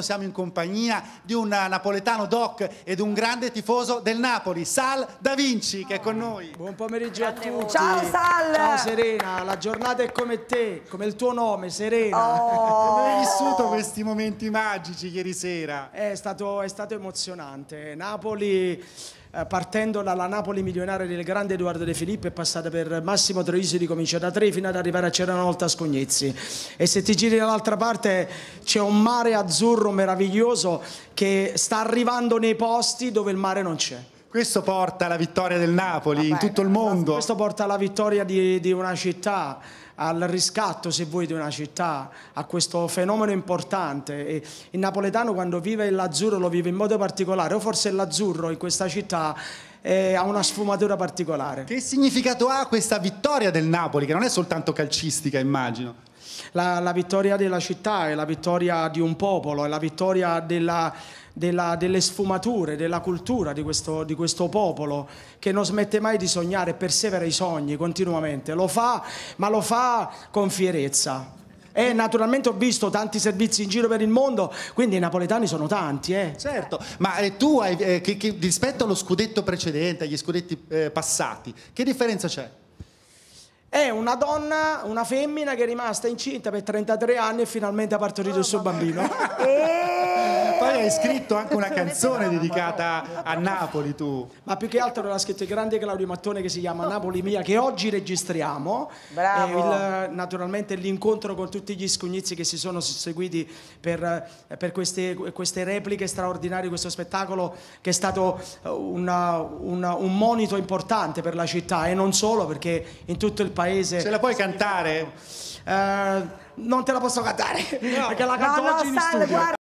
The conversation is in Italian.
siamo in compagnia di un eh, napoletano doc ed un grande tifoso del Napoli, Sal Da Vinci, che è con noi. Buon pomeriggio a tutti. Ciao Sal! Ciao Serena, la giornata è come te, come il tuo nome, Serena. Oh. Come hai vissuto questi momenti magici ieri sera? È stato, è stato emozionante. Napoli eh, partendo dalla Napoli milionaria del grande Edoardo De Filippo è passata per Massimo Troisi di Comincia da Tre fino ad arrivare a C'era una volta Scognezzi e se ti giri dall'altra parte c'è un mare azzurro azzurro meraviglioso che sta arrivando nei posti dove il mare non c'è. Questo porta alla vittoria del Napoli Vabbè, ah, in tutto il mondo. Questo porta alla vittoria di, di, una città, al riscatto, se vuoi, di una città, a questo fenomeno importante. E il napoletano quando vive l'azzurro lo vive in modo particolare, o forse l'azzurro in questa città eh, ha una sfumatura particolare. Che significato ha questa vittoria del Napoli, che non è soltanto calcistica, immagino? La, la, vittoria della città, è la vittoria di un popolo, è la vittoria della, della, delle sfumature, della cultura di questo, di questo, popolo che non smette mai di sognare, persevera i sogni continuamente, lo fa, ma lo fa con fierezza. E naturalmente ho visto tanti servizi in giro per il mondo, quindi i napoletani sono tanti, eh. Certo, ma eh, tu hai, eh, che, che, rispetto allo scudetto precedente, agli scudetti eh, passati, che differenza c'è? È una donna, una femmina che è rimasta incinta per 33 anni e finalmente ha partorito oh, il suo bambino. Eh, hai scritto anche una canzone dedicata a Napoli tu. Ma più che altro l'ha scritto il grande Claudio Mattone che si chiama Napoli Mia che oggi registriamo. Bravo. Eh, il, naturalmente l'incontro con tutti gli scugnizi che si sono seguiti per, eh, per queste, queste, repliche straordinarie, questo spettacolo che è stato eh, una, una, un monito importante per la città e non solo perché in tutto il paese... Ce la puoi cantare? Eh, non te la posso cantare no, perché la canto no, oggi no, in studio. Guarda.